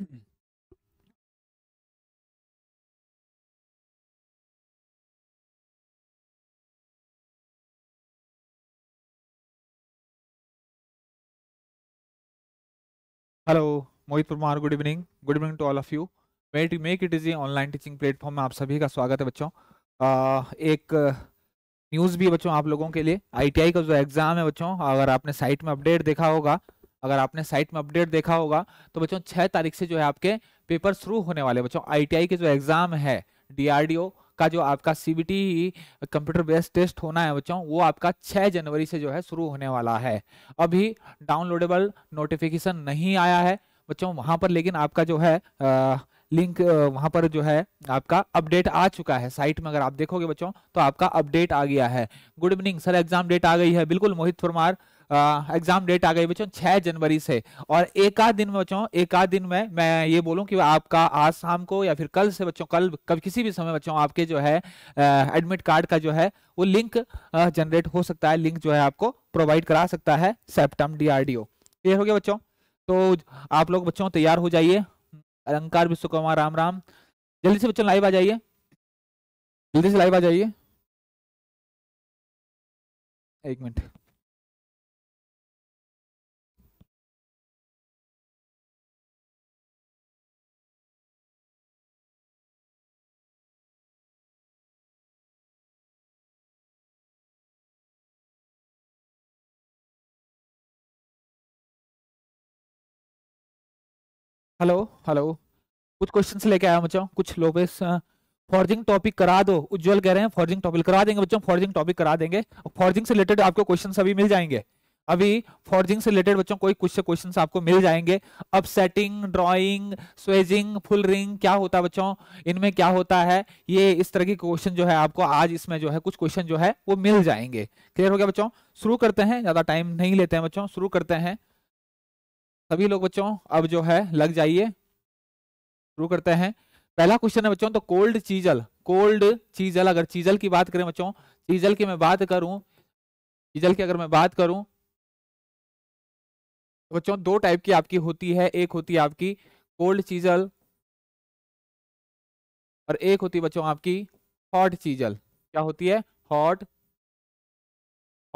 hello Mohit Parmar good evening good evening to all of you met make it easy online teaching platform में आप सभी का स्वागत है बच्चों आ, एक न्यूज़ भी बच्चों आप लोगों के लिए आईटीआई का जो एग्ज़ाम है बच्चों अगर आपने साइट में अपडेट देखा होगा अगर आपने साइट में अपडेट देखा होगा तो बच्चों छह तारीख से जो है आपके पेपर शुरू होने वाले बच्चों आईटीआई के जो एग्जाम है डीआरडीओ का जो आपका सीबीटी कंप्यूटर बेस्ड टेस्ट होना है बच्चों वो आपका 6 जनवरी से जो है शुरू होने वाला है अभी डाउनलोडेबल नोटिफिकेशन नहीं आया है बच्चों वहां पर लेकिन आपका जो है आ, लिंक वहां पर जो है आपका अपडेट आ चुका है साइट में अगर आप देखोगे बच्चों तो आपका अपडेट आ गया है good evening sir exam date आ गई है बिल्कुल मोहित फरमार एग्जाम डेट आ गई बच्चों छह जनवरी से और एक आध दिन में बच्चों एक आध दिन में मैं ये बोलूँ कि आपका आज शाम को या फिर कल से बच्चों कल कभी किसी भी समय बच्चों आपके जो है एडमिट कार्ड का जो है वो लिंक जनरेट हो सकता है लिंक जो है आपको प्रोवाइड करा सकता है सेप्टम डीआरडीओ ये हो गया बच्चों तो आप लोग बच्चों तैयार हो जाइए अलंकार विश्वकुमार राम राम जल्दी से बच्चों लाइव आ जाइए जल्दी से लाइव आ जाइए एक मिनट हेलो हेलो कुछ क्वेश्चंस लेके आया बच्चों कुछ लोग फॉर्जिंग टॉपिक करा दो उज्जवल कह रहे हैं फॉर्जिंग टॉपिक करा देंगे बच्चों फॉर्जिंग टॉपिक करा देंगे फॉर्जिंग से रिलेटेड आपको क्वेश्चन अभी मिल जाएंगे अभी फॉर्जिंग से रिलेटेड बच्चों कोई कुछ से क्वेश्चन आपको मिल जाएंगे अब setting drawing swaging fullering क्या होता है बच्चों इनमें क्या होता है ये इस तरह के क्वेश्चन जो है आपको आज इसमें जो है कुछ क्वेश्चन जो है वो मिल जाएंगे क्लियर हो गया बच्चों शुरू करते हैं ज्यादा टाइम नहीं लेते हैं बच्चों शुरू करते हैं सभी लोग बच्चों अब जो है लग जाइए शुरू करते हैं पहला क्वेश्चन है बच्चों तो कोल्ड चीजल कोल्ड चीजल अगर चीजल की बात करें बच्चों चीजल की मैं बात करूं चीजल की अगर मैं बात करूं तो बच्चों दो टाइप की आपकी होती है एक होती है आपकी कोल्ड चीजल और एक होती बच्चों आपकी हॉट चीजल क्या होती है हॉट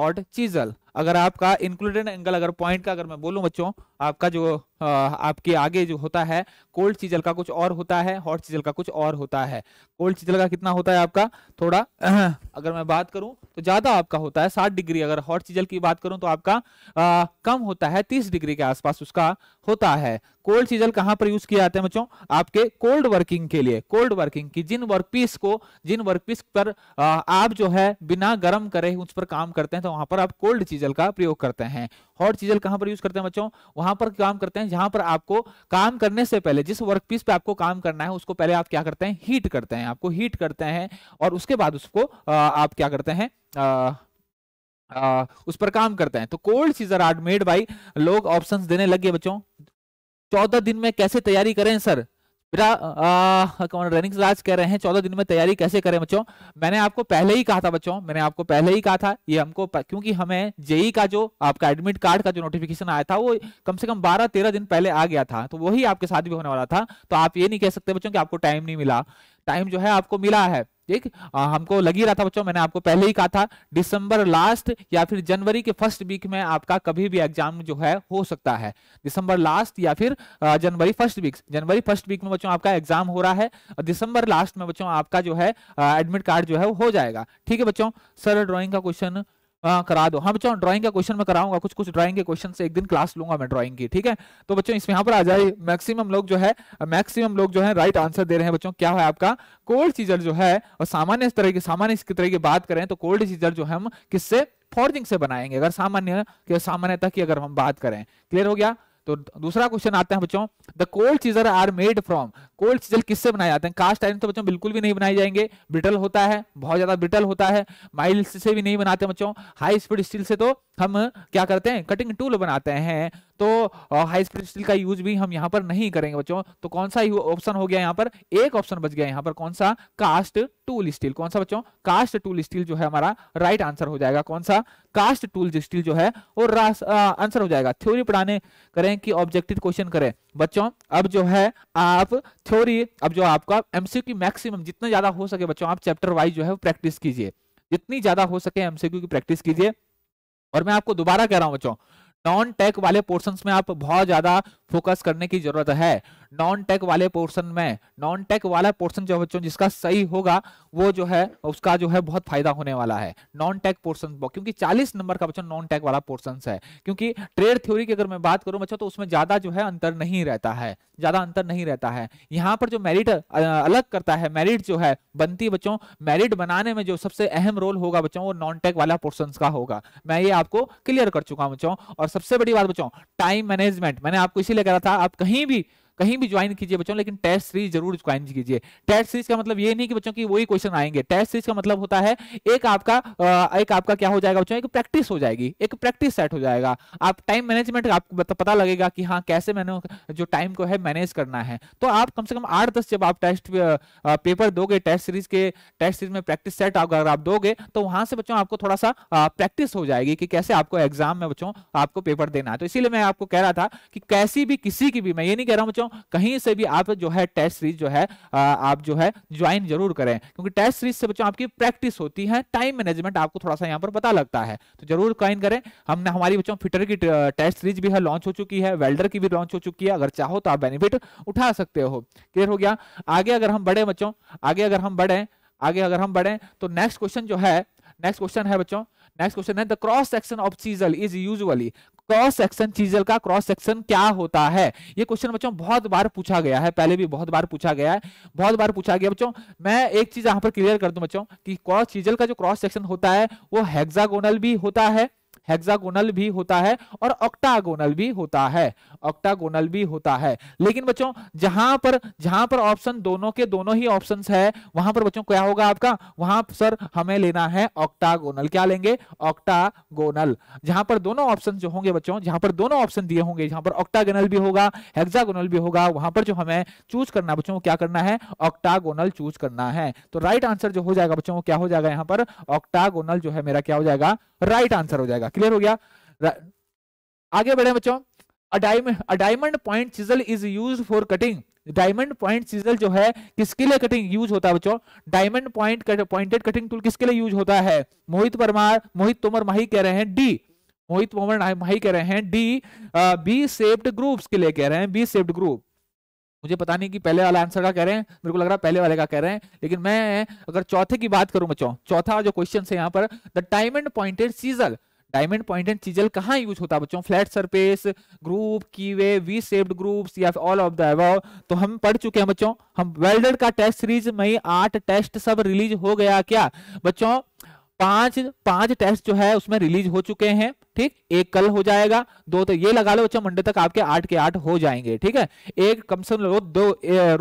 हॉट चीजल अगर आपका इंक्लूडेड एंगल अगर पॉइंट का अगर मैं बोलूं बच्चों आपका जो आ, आपके आगे जो होता है कोल्ड चीजल का कुछ और होता है हॉट चीजल का कुछ और होता है कोल्ड चीजल का कितना होता है आपका थोड़ा अगर मैं बात करूं तो ज्यादा आपका होता है साठ डिग्री अगर हॉट चीजल की बात करूं तो आपका आ, कम होता है तीस डिग्री के आसपास उसका होता है कोल्ड चीजल कहां पर यूज किया जाता है बच्चों आपके कोल्ड वर्किंग के लिए कोल्ड वर्किंग की जिन वर्कपीस को जिन वर्कपीस पर आ, आप जो है बिना गर्म करे उस पर काम करते हैं तो वहां पर आप कोल्ड चीजल का प्रयोग करते हैं हॉट चीजल कहां पर यूज करते हैं बच्चों वहां पर काम करते हैं जहां पर आपको काम करने से पहले जिस वर्क पीस पे आपको काम करना है उसको पहले आप क्या करते हैं हीट करते हैं आपको हीट करते हैं और उसके बाद उसको आप क्या करते हैं उस पर काम करते हैं तो cold chisel are made by लोग ऑप्शन देने लगे बच्चों चौदह दिन में कैसे तैयारी करें सर बेटा रनिंग कह रहे हैं चौदह दिन में तैयारी कैसे करें बच्चों मैंने आपको पहले ही कहा था बच्चों मैंने आपको पहले ही कहा था ये हमको क्योंकि हमें जेई का जो आपका एडमिट कार्ड का जो नोटिफिकेशन आया था वो कम से कम बारह तेरह दिन पहले आ गया था तो वही आपके साथ भी होने वाला था तो आप ये नहीं कह सकते बच्चों की आपको टाइम नहीं मिला टाइम जो है आपको मिला है ठीक हमको लग ही रहा था बच्चों मैंने आपको पहले ही कहा था दिसंबर लास्ट या फिर जनवरी के फर्स्ट वीक में आपका कभी भी एग्जाम जो है हो सकता है दिसंबर लास्ट या फिर जनवरी फर्स्ट वीक जनवरी फर्स्ट वीक में बच्चों आपका एग्जाम हो रहा है और दिसंबर लास्ट में बच्चों आपका जो है एडमिट कार्ड जो है वो हो जाएगा ठीक है बच्चों सर ड्रॉइंग का क्वेश्चन आ, हाँ, करा दो हाँ बच्चों ड्राइंग का क्वेश्चन मैं कराऊंगा कुछ कुछ ड्राइंग के क्वेश्चन से एक दिन क्लास लूंगा मैं ड्राइंग की ठीक है तो बच्चों इसमें यहाँ पर आ जाए मैक्सिमम लोग जो है मैक्सिमम लोग जो है राइट आंसर दे रहे हैं बच्चों क्या है आपका कोल्ड सीजर जो है और सामान्य तरह की सामान्य तरह की बात करें तो कोल्ड सीजर जो है हम किससे फॉर्जिंग से बनाएंगे अगर सामान्य सामान्यता की अगर हम बात करें क्लियर हो गया तो दूसरा क्वेश्चन आते हैं बच्चों the cold chisel are made from cold chisel किससे बनाए जाते हैं कास्ट आयरन तो बच्चों बिल्कुल भी नहीं बनाए जाएंगे ब्रिटल होता है बहुत ज्यादा ब्रिटल होता है माइल से भी नहीं बनाते बच्चों हाई स्पीड स्टील से तो हम क्या करते हैं कटिंग टूल बनाते हैं तो हाई स्पीड स्टील का यूज भी हम यहां पर नहीं करेंगे बच्चों तो कौन सा ऑप्शन हो गया यहां पर एक ऑप्शन बच गया यहां पर कौन सा कास्ट टूल स्टील कौन सा बच्चों कास्ट टूल स्टील जो है हमारा राइट आंसर हो जाएगा कौन सा कास्ट टूल स्टील जो है वो आंसर हो जाएगा थ्योरी पढ़ाने करें कि ऑब्जेक्टिव क्वेश्चन करें बच्चों अब जो है आप थ्योरी अब जो आपका एमसीक्यू की मैक्सिमम जितना ज्यादा हो सके बच्चों आप चैप्टर वाइज जो है प्रैक्टिस कीजिए जितनी ज्यादा हो सके एमसीक्यू की प्रैक्टिस कीजिए और मैं आपको दोबारा कह रहा हूं बच्चों नॉन टेक वाले पोर्शंस में आप बहुत ज्यादा फोकस करने की जरूरत है नॉन टेक वाले पोर्सन में नॉन टेक वाला पोर्सन जो बच्चों जिसका सही होगा वो जो है उसका जो है बहुत फायदा होने वाला है नॉन टेक पोर्सन क्योंकि 40 नंबर का बच्चों नॉन टेक वाला पोर्सन है क्योंकि ट्रेड थ्योरी की अगर मैं बात करूं बच्चों तो उसमें ज्यादा जो है अंतर नहीं रहता है ज्यादा अंतर नहीं रहता है यहाँ पर जो मेरिट अलग करता है मेरिट जो है बनती बच्चों मेरिट बनाने में जो सबसे अहम रोल होगा बच्चों वो नॉन टेक वाला पोर्सन का होगा मैं ये आपको क्लियर कर चुका हूँ बच्चों और सबसे बड़ी बात बच्चों टाइम मैनेजमेंट मैंने आपको इसीलिए कह रहा था आप कहीं भी कहीं भी ज्वाइन कीजिए बच्चों लेकिन टेस्ट सीरीज जरूर ज्वाइन कीजिए टेस्ट सीरीज का मतलब ये नहीं कि बच्चों की वही क्वेश्चन आएंगे टेस्ट सीरीज का मतलब होता है एक आपका एक आपका क्या हो जाएगा बच्चों एक प्रैक्टिस हो जाएगी एक प्रैक्टिस सेट हो जाएगा आप टाइम मैनेजमेंट आपको पता लगेगा कि हाँ कैसे मैंने जो टाइम को है मैनेज करना है तो आप कम से कम आठ दस जब आप टेस्ट पेपर दोगे टेस्ट सीरीज के टेस्ट सीरीज में प्रैक्टिस सेट अगर आप दोगे तो वहां से बच्चों आपको थोड़ा सा प्रैक्टिस हो जाएगी कि कैसे आपको एग्जाम में बच्चों आपको पेपर देना है तो इसीलिए मैं आपको कह रहा था कि कैसी भी किसी की भी मैं ये नहीं कह रहा हूँ बच्चों कहीं से भी आप जो है टेस्ट सीरीज जो है आप जो है ज्वाइन जरूर करें क्योंकि टेस्ट सीरीज से बच्चों आपकी प्रैक्टिस होती है टाइम मैनेजमेंट आपको थोड़ा सा यहाँ पर पता लगता है तो जरूर ज्वाइन करें हमने हमारी बच्चों फिटर की टेस्ट सीरीज भी है लॉन्च हो चुकी है वेल्डर की भी लॉन्च हो चुकी है अगर चाहो तो आप बेनिफिट उठा सकते हो क्लियर हो गया आगे अगर हम बढ़े बच्चों आगे अगर हम बढ़े आगे अगर हम बढ़े तो नेक्स्ट क्वेश्चन जो है नेक्स्ट क्वेश्चन है बच्चों नेक्स्ट क्वेश्चन है the cross section of chisel is usually cross section chisel का क्रॉस सेक्शन क्या होता है ये क्वेश्चन बच्चों बहुत बार पूछा गया है पहले भी बहुत बार पूछा गया है बहुत बार पूछा गया बच्चों मैं एक चीज यहां पर क्लियर कर दूं बच्चों कि क्रॉस चीजल का जो क्रॉस सेक्शन होता है वो हेक्सागोनल भी होता है हेक्सागोनल भी होता है और ऑक्टागोनल भी होता है ऑक्टागोनल भी होता है लेकिन बच्चों जहां पर जहां पर ऑप्शन दोनों के दोनों ही ऑप्शन है वहां पर बच्चों क्या होगा आपका वहां सर हमें लेना है ऑक्टागोनल क्या लेंगे ऑक्टागोनल जहां पर दोनों ऑप्शन जो होंगे बच्चों जहां पर दोनों ऑप्शन दिए होंगे जहां पर ऑक्टागोनल भी होगा हेक्सागोनल भी होगा वहां पर जो हमें चूज करना बच्चों क्या करना है ऑक्टागोनल चूज करना है तो राइट आंसर जो हो जाएगा बच्चों क्या हो जाएगा यहां पर ऑक्टागोनल जो है मेरा क्या हो जाएगा राइट आंसर हो जाएगा क्लियर हो गया आगे बढ़े बच्चों diamond point chisel is use for cutting diamond point chisel जो है किसके लिए कटिंग यूज होता है बच्चों diamond point pointed cutting tool किसके लिए यूज होता है मोहित परमार मोहित तोमर माही कह रहे हैं डी मोहित तोमर माही कह रहे हैं डी बी सेप्ड ग्रुप्स के लिए कह रहे हैं बी सेफ्ड ग्रुप मुझे पता नहीं कि पहले वाला आंसर का कह रहे हैं मेरे को लग रहा है पहले वाले का कह रहे हैं लेकिन मैं अगर चौथे की बात करूं बच्चों चौथा जो क्वेश्चन है यहाँ पर the diamond pointed chisel diamond pointed chisel कहाँ यूज होता है बच्चों flat surface groove key way V shaped groove or all of the above तो हम पढ़ चुके हैं बच्चों हम वेल्डर का टेस्ट सीरीज में आठ टेस्ट सब रिलीज हो गया क्या बच्चों पांच पांच टेस्ट जो है उसमें रिलीज हो चुके हैं ठीक एक कल हो जाएगा दो तो ये लगा लो अच्छा मंडे तक आपके आठ के आठ हो जाएंगे ठीक है एक कम से कम रोज दो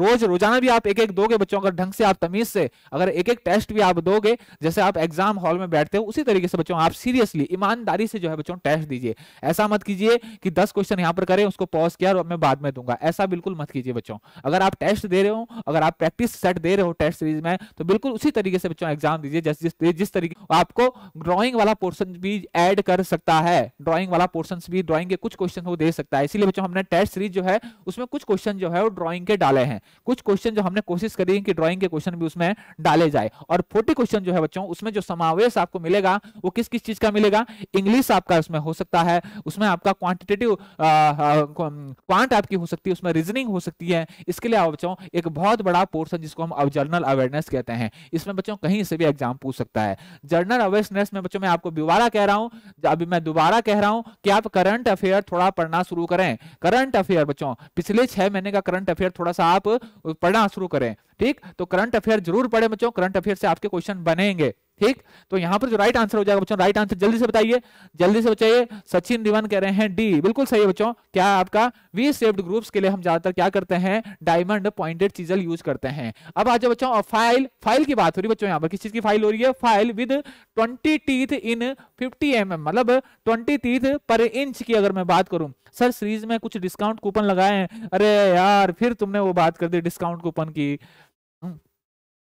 रोज रोजाना भी आप एक एक दो के बच्चों का ढंग से आप तमीज से अगर एक एक टेस्ट भी आप दोगे जैसे आप एग्जाम हॉल में बैठते हो उसी तरीके से बच्चों आप सीरियसली ईमानदारी से जो है बच्चों टेस्ट दीजिए ऐसा मत कीजिए कि दस क्वेश्चन यहाँ पर करें उसको पॉज किया और मैं बाद में दूंगा ऐसा बिल्कुल मत कीजिए बच्चों अगर आप टेस्ट दे रहे हो अगर आप प्रैक्टिस सेट दे रहे हो टेस्ट सीरीज में तो बिल्कुल उसी तरीके से बच्चों एग्जाम दीजिए जिस तरीके आपको ड्राइंग वाला पोर्शन भी ऐड कर सकता है ड्राइंग वाला पोर्शन भी ड्राइंग के कुछ क्वेश्चन वो दे सकता है इसीलिए बच्चों हमने टेस्ट सीरीज जो है उसमें कुछ क्वेश्चन जो है वो ड्राइंग के डाले हैं कुछ क्वेश्चन जो हमने कोशिश करी कि ड्राइंग के क्वेश्चन भी उसमें डाले जाए और फोर्टी क्वेश्चन जो है बच्चों उसमें जो समावेश आपको मिलेगा वो किस किस चीज का मिलेगा इंग्लिश आपका उसमें हो सकता है उसमें आपका क्वांटिटेटिव क्वांट आपकी हो सकती है उसमें रीजनिंग हो सकती है इसके लिए बच्चों एक बहुत बड़ा पोर्सन जिसको हम जर्नल अवेयरनेस कहते हैं इसमें बच्चों कहीं से भी एग्जाम पूछ सकता है लर्नर अवेयरनेस में बच्चों मैं आपको दोबारा कह रहा हूँ अभी मैं दोबारा कह रहा हूँ कि आप करंट अफेयर थोड़ा पढ़ना शुरू करें करंट अफेयर बच्चों पिछले छह महीने का करंट अफेयर थोड़ा सा आप पढ़ना शुरू करें ठीक तो करंट अफेयर जरूर पढ़े बच्चों करंट अफेयर से आपके क्वेश्चन बनेंगे ठीक तो यहां पर जो राइट आंसर हो जाएगा बच्चों राइट आंसर जल्दी से बताइए जल्दी से बचाइए सचिन दिवन कह रहे हैं डी बिल्कुल सही है बच्चों क्या आपका वी सेव्ड ग्रुप्स के लिए हम ज्यादातर क्या करते हैं डायमंड पॉइंटेड चीजल यूज करते हैं अब आ जाओ बच्चों फाइल फाइल की बात हो रही है बच्चों यहां पर किस चीज की फाइल हो रही है file with twenty teeth in fifty M मतलब ट्वेंटी टीथ पर इंच की अगर मैं बात करूं सर सीरीज में कुछ डिस्काउंट कूपन लगाए हैं अरे यार फिर तुमने वो बात कर दी डिस्काउंट कूपन की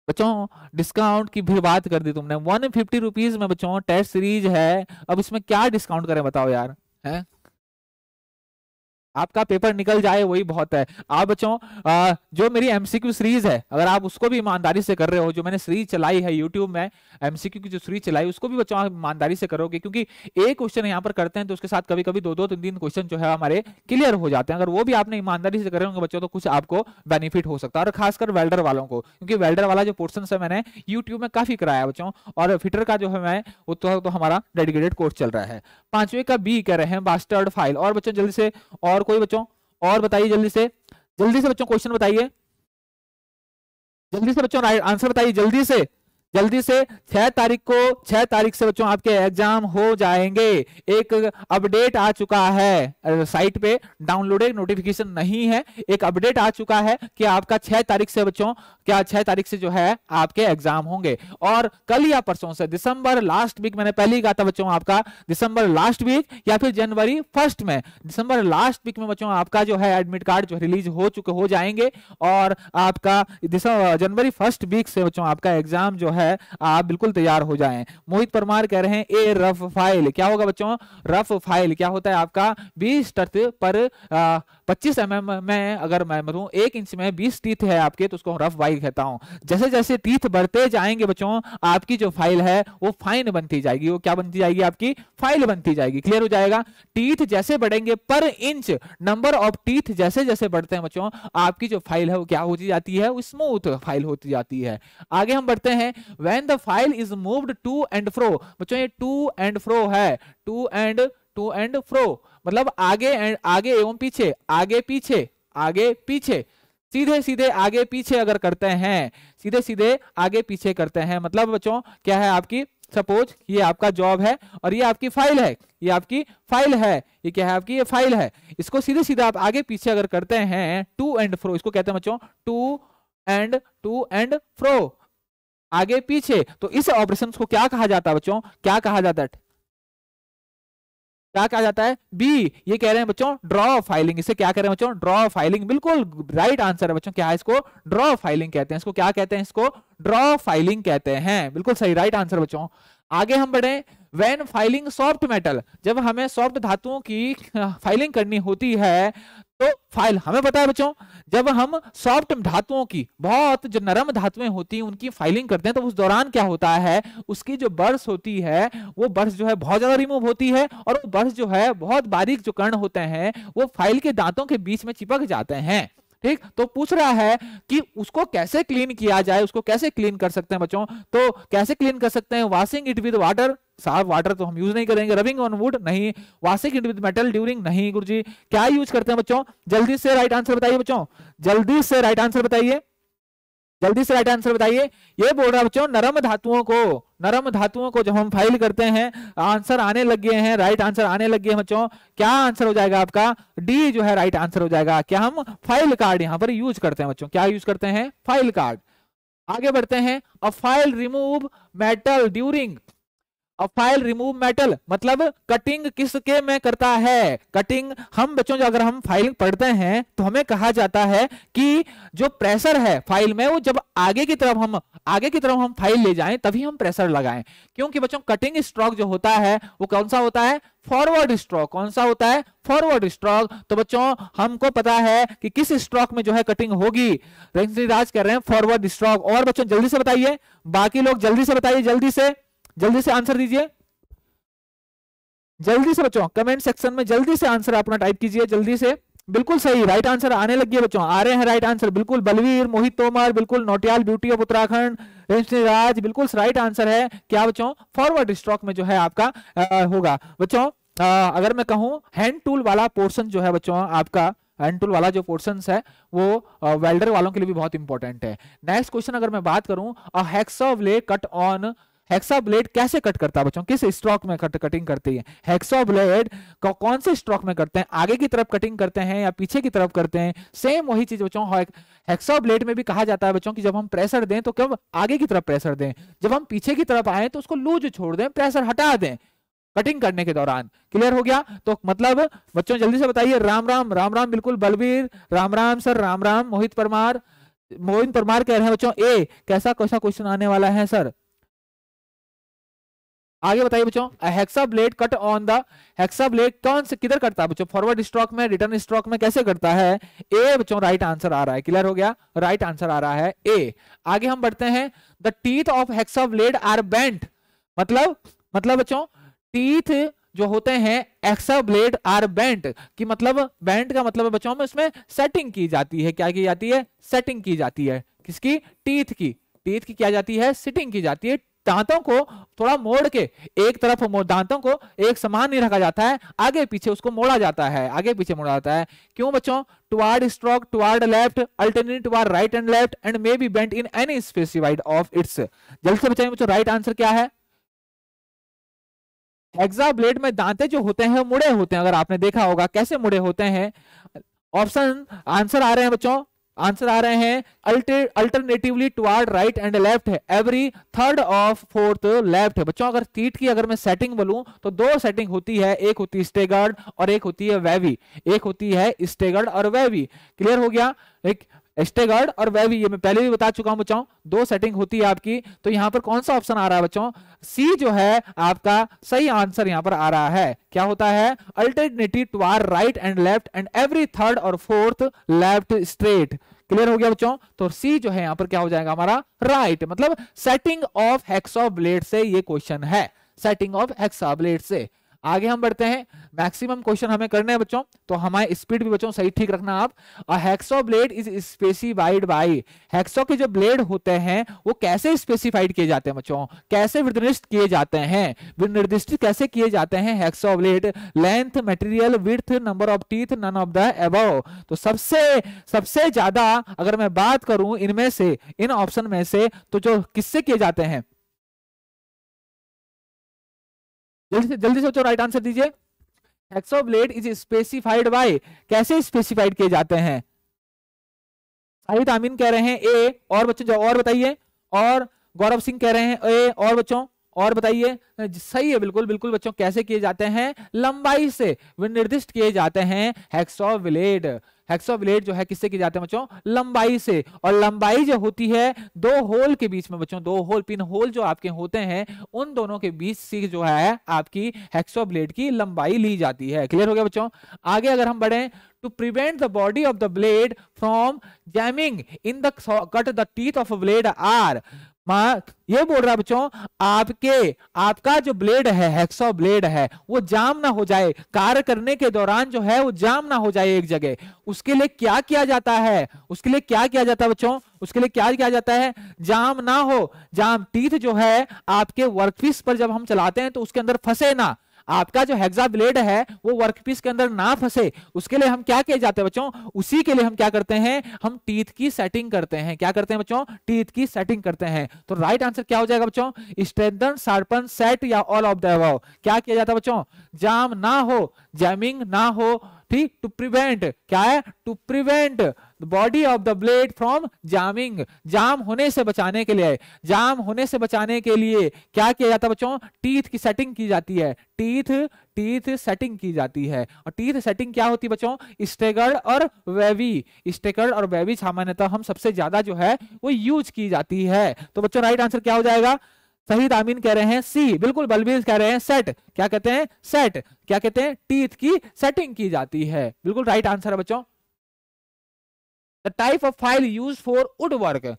बच्चों डिस्काउंट की भी बात कर दी तुमने वन फिफ्टी रुपीज में बच्चों टेस्ट सीरीज है अब इसमें क्या डिस्काउंट करें बताओ यार है आपका पेपर निकल जाए वही बहुत है आप बच्चों जो मेरी एमसीक्यू सीरीज है अगर आप उसको भी ईमानदारी से कर रहे हो जो मैंने सीरीज चलाई है यूट्यूब में एमसीक्यू की जो सीरीज चलाई उसको भी बच्चों आप ईमानदारी से करोगे क्योंकि एक क्वेश्चन यहाँ पर करते हैं तो उसके साथ कभी कभी दो दो तीन तीन क्वेश्चन जो है हमारे क्लियर हो जाते हैं अगर वो भी आपने ईमानदारी से करे होंगे बच्चों तो कुछ आपको बेनिफिट हो सकता है और खासकर वेल्डर वालों को क्योंकि वेल्डर वाला जो पोर्सन है मैंने यूट्यूब में काफी कराया बच्चों और फिटर का जो है मैं तो, तो हमारा डेडिकेटेड कोर्स चल रहा है पांचवे का बी कह रहे हैं बास्टर्ड फाइल और बच्चों जल्दी से और और कोई बच्चों और बताइए जल्दी से जल्दी से बच्चों क्वेश्चन बताइए जल्दी से बच्चों आंसर बताइए जल्दी से जल्दी से छह तारीख को छह तारीख से बच्चों आपके एग्जाम हो जाएंगे एक अपडेट आ चुका है साइट पे डाउनलोडेड नोटिफिकेशन नहीं है एक अपडेट आ चुका है कि आपका छह तारीख से बच्चों क्या छह तारीख से जो है आपके एग्जाम होंगे और कल या परसों से दिसंबर लास्ट वीक मैंने पहले ही कहा था बच्चों आपका दिसंबर लास्ट वीक या फिर जनवरी फर्स्ट में दिसंबर लास्ट वीक में बच्चों आपका जो है एडमिट कार्ड जो रिलीज हो चुके हो जाएंगे और आपका जनवरी फर्स्ट वीक से बच्चों आपका एग्जाम जो है है आप बिल्कुल तैयार हो जाएं मोहित परमार कह रहे हैं ए रफ फाइल क्या होगा बच्चों रफ फाइल क्या होता है आपका बीस तथ्य पर आ, पच्चीस एम mm में अगर मैं मरूं एक इंच में बीस टीथ है आपके तो उसको हम रफ वाई कहता हूं जैसे जैसे टीथ बढ़ते जाएंगे बच्चों आपकी जो फाइल है वो फाइन बनती जाएगी वो क्या बनती जाएगी आपकी फाइल बनती जाएगी क्लियर हो जाएगा टीथ जैसे बढ़ेंगे पर इंच नंबर ऑफ टीथ जैसे जैसे बढ़ते हैं बच्चों आपकी जो फाइल है वो क्या होती जाती है स्मूथ फाइल होती जाती है आगे हम बढ़ते हैं when the file is moved to and fro बच्चों ये टू एंड फ्रो है to and to and fro मतलब आगे एंड आगे एवं पीछे आगे पीछे आगे पीछे सीधे सीधे आगे पीछे अगर करते हैं सीधे सीधे आगे पीछे करते हैं मतलब बच्चों क्या है आपकी सपोज ये आपका जॉब है और ये आपकी फाइल है ये आपकी फाइल है ये क्या है आपकी ये फाइल है इसको सीधे सीधे आप आगे पीछे अगर करते हैं टू एंड फ्रो इसको कहते हैं बच्चों to and to and fro आगे पीछे तो इस ऑपरेशन को क्या कहा जाता है बच्चों क्या कहा जाता है क्या कहा जाता है बी ये कह रहे हैं बच्चों ड्रॉ फाइलिंग इसे क्या कह रहे हैं बच्चों ड्रॉ फाइलिंग बिल्कुल राइट आंसर है बच्चों क्या है इसको ड्रॉ फाइलिंग कहते हैं इसको क्या कहते हैं इसको ड्रॉ फाइलिंग कहते हैं बिल्कुल सही राइट आंसर बच्चों आगे हम बढ़े वेन फाइलिंग सॉफ्ट मेटल जब हमें सॉफ्ट धातुओं की फाइलिंग हाँ, करनी होती है तो फाइल हमें पता है बच्चों जब हम सॉफ्ट धातुओं की बहुत जो नरम धातुएं होती हैं उनकी फाइलिंग करते हैं तो उस दौरान क्या होता है उसकी जो बर्स होती है वो बर्स जो है बहुत ज्यादा रिमूव होती है और वो बर्स जो है बहुत बारीक जो कर्ण होते हैं वो फाइल के दांतों के बीच में चिपक जाते हैं ठीक तो पूछ रहा है कि उसको कैसे क्लीन किया जाए उसको कैसे क्लीन कर सकते हैं बच्चों तो कैसे क्लीन कर सकते हैं वॉशिंग इट विद वाटर साफ वाटर तो हम यूज नहीं करेंगे रबिंग ऑन वुड नहीं washing it with metal during नहीं गुरुजी क्या यूज करते हैं बच्चों जल्दी से राइट आंसर बताइए बच्चों जल्दी से राइट आंसर बताइए जल्दी से राइट आंसर बताइए ये बोल रहा बच्चों नरम धातुओं को नरम धातुओं को जब हम फाइल करते हैं आंसर आने लग गए हैं राइट आंसर आने लग गए बच्चों क्या आंसर हो जाएगा आपका डी जो है राइट आंसर हो जाएगा क्या हम फाइल कार्ड यहाँ पर यूज करते हैं बच्चों क्या यूज करते हैं फाइल कार्ड आगे बढ़ते हैं a file remove metal during a file remove metal मतलब कटिंग किसके में करता है कटिंग हम बच्चों जो अगर हम फाइल पढ़ते हैं तो हमें कहा जाता है कि जो प्रेशर है फाइल में वो जब आगे की तरफ हम आगे की तरफ हम फाइल ले जाएं तभी हम प्रेशर लगाएं क्योंकि बच्चों कटिंग स्ट्रोक जो होता है वो कौन सा होता है फॉरवर्ड स्ट्रोक कौन सा होता है फॉरवर्ड स्ट्रोक तो बच्चों हमको पता है कि किस स्ट्रोक में जो है कटिंग होगी राज कह रहे हैं फॉरवर्ड स्ट्रोक और बच्चों जल्दी से बताइए बाकी लोग जल्दी से बताइए जल्दी से जल्दी से आंसर दीजिए जल्दी से बच्चों कमेंट सेक्शन में जल्दी से आंसर अपना टाइप कीजिए जल्दी से बिल्कुल सही राइट आंसर आने लगी है बच्चों आ रहे हैं राइट आंसर बिल्कुल बलवीर मोहित तोमर बिल्कुल नोटियाल ब्यूटी ऑफ उत्तराखंड राज बिल्कुल राइट आंसर है क्या बच्चों फॉरवर्ड स्ट्रोक में जो है आपका आ, होगा बच्चों अगर मैं कहूं हैंड टूल वाला पोर्शन जो है बच्चों आपका हैंड टूल वाला जो पोर्शन है वो वेल्डर वालों के लिए भी बहुत इंपॉर्टेंट है नेक्स्ट क्वेश्चन अगर मैं बात करूं a hacksaw blade cut on hacksaw blade कैसे कट करता है बच्चों किस स्ट्रोक में कट कटिंग करती है हेक्सा ब्लेड को कौन से स्ट्रोक में करते हैं आगे की तरफ कटिंग करते हैं या पीछे की तरफ करते हैं सेम वही चीज बच्चों हेक्सा ब्लेड में भी कहा जाता है बच्चों की जब हम प्रेशर दें तो क्यों आगे की तरफ प्रेशर दें जब हम पीछे की तरफ आए तो उसको लूज छोड़ दें प्रेशर हटा दें कटिंग करने के दौरान क्लियर हो गया तो मतलब बच्चों जल्दी से बताइए राम राम राम राम बिल्कुल बलबीर राम राम सर राम राम मोहित परमार मोहित परमार कह रहे हैं बच्चों ए कैसा कैसा क्वेश्चन आने वाला है सर आगे बताइए बच्चों hacksaw blade cut on the hacksaw blade कौन से किधर करता है बच्चों फॉरवर्ड स्ट्रोक में रिटर्न स्ट्रोक में कैसे करता है ए बच्चों राइट आंसर आ रहा है क्लियर हो गया राइट आंसर आ रहा है ए आगे हम बढ़ते हैं the teeth of hacksaw blade are bent मतलब मतलब बच्चों टीथ जो होते हैं एक्सा ब्लेड आर बेंट की मतलब बेंट का मतलब बच्चों में उसमें सेटिंग की जाती है क्या की जाती है सेटिंग की जाती है किसकी टीथ की टीथ की क्या जाती है सिटिंग की जाती है दांतों को थोड़ा मोड़ के एक तरफ दांतों को एक समान नहीं रखा जाता है आगे पीछे उसको मोड़ा जाता है आगे पीछे मोड़ा जाता है क्यों बच्चों toward stroke toward left alternate toward right and left and may be bent in any specified of its जल्द से बचाएंगे बच्चों राइट आंसर क्या है एग्जा ब्लेड में दांते जो होते हैं मुड़े होते हैं अगर आपने देखा होगा कैसे मुड़े होते हैं ऑप्शन आंसर आ रहे हैं बच्चों आंसर आ रहे हैं alternatively toward right and left है every third of fourth left है बच्चों अगर सीट की अगर मैं सेटिंग बोलूं तो दो सेटिंग होती है एक होती है स्टेगर्ड और एक होती है वेवी एक होती है स्टेगर्ड और वेवी क्लियर हो गया एक एस्टेगार्ड और वेब ये मैं पहले भी बता चुका हूं बच्चों दो सेटिंग होती है आपकी तो यहां पर कौन सा ऑप्शन आ रहा है बच्चों सी जो है आपका सही आंसर यहां पर आ रहा है क्या होता है alternative to are right and left and every third और फोर्थ लेफ्ट स्ट्रेट क्लियर हो गया बच्चों तो सी जो है यहां पर क्या हो जाएगा हमारा राइट right, मतलब सेटिंग ऑफ हेक्सा ब्लेड से ये क्वेश्चन है सेटिंग ऑफ हेक्सा ब्लेड से आगे हम बढ़ते हैं मैक्सिमम क्वेश्चन हमें करने हैं बच्चों तो हमारे स्पीड भी बच्चों सही ठीक रखना आप hacksaw blade is specified by hacksaw के जो ब्लेड होते हैं वो कैसे स्पेसिफाइड किए जाते हैं बच्चों कैसे विनिर्दिष्ट किए जाते हैं विनिर्दिष्ट कैसे किए जाते हैं hacksaw blade length material width number of teeth none of the above तो सबसे सबसे ज्यादा अगर मैं बात करूं इनमें से इन ऑप्शन में से तो जो किससे किए जाते हैं जल्दी से जल्दी सोचो राइट आंसर दीजिए हेक्सोब्लेड इज स्पेसिफाइड बाय कैसे स्पेसिफाइड किए जाते हैं साहिद अमीन कह रहे हैं ए और बच्चों और बताइए और गौरव सिंह कह रहे हैं ए और बच्चों और बताइए सही है बिल्कुल बिल्कुल बच्चों कैसे किए जाते हैं लंबाई से निर्दिष्ट किए जाते हैं हेक्सोब्लेड हेक्सा जो है किससे की जाते हैं बच्चों लंबाई से और लंबाई जो होती है दो होल के बीच में बच्चों दो होल पिन होल जो आपके होते हैं उन दोनों के बीच से जो है आपकी हेक्सा की लंबाई ली जाती है क्लियर हो गया बच्चों आगे अगर हम बढ़े to prevent the body of the blade from jamming in the cut the teeth of a blade are मां ये बोल रहा है बच्चों आपके आपका जो ब्लेड है हेक्सो ब्लेड है वो जाम ना हो जाए कार्य करने के दौरान जो है वो जाम ना हो जाए एक जगह उसके लिए क्या किया जाता है उसके लिए क्या किया जाता है बच्चों उसके लिए क्या किया जाता है जाम ना हो जाम टीथ जो है आपके वर्कपीस पर जब हम चलाते हैं तो उसके अंदर फंसे ना आपका जो हेक्सा ब्लेड है वो वर्कपीस के अंदर ना फंसे उसके लिए हम क्या किए जाते हैं बच्चों उसी के लिए हम क्या करते हैं हम टीथ की सेटिंग करते हैं क्या करते हैं बच्चों टीथ की सेटिंग करते हैं तो राइट आंसर क्या हो जाएगा बच्चों स्ट्रेंथन शार्पन सेट या ऑल ऑफ द क्या किया जाता है बच्चों जाम ना हो जैमिंग ना हो ठीक टू प्रिवेंट क्या है to prevent body of the blade from jamming jam होने से बचाने के लिए जाम होने से बचाने के लिए क्या किया जाता है बच्चों टीथ की सेटिंग की जाती है टीथ टीथ सेटिंग की जाती है और टीथ सेटिंग क्या होती है बच्चों स्टेगर्ड और वेवी स्टेगर्ड और वेवी सामान्यतः हम सबसे ज्यादा जो है वो यूज की जाती है तो बच्चों राइट आंसर क्या हो जाएगा शहीद आमीन कह रहे हैं सी बिल्कुल बलबीर कह रहे हैं सेट क्या कहते हैं सेट क्या कहते हैं टीथ की सेटिंग की जाती है बिल्कुल राइट आंसर है बच्चों the type of file use for wood work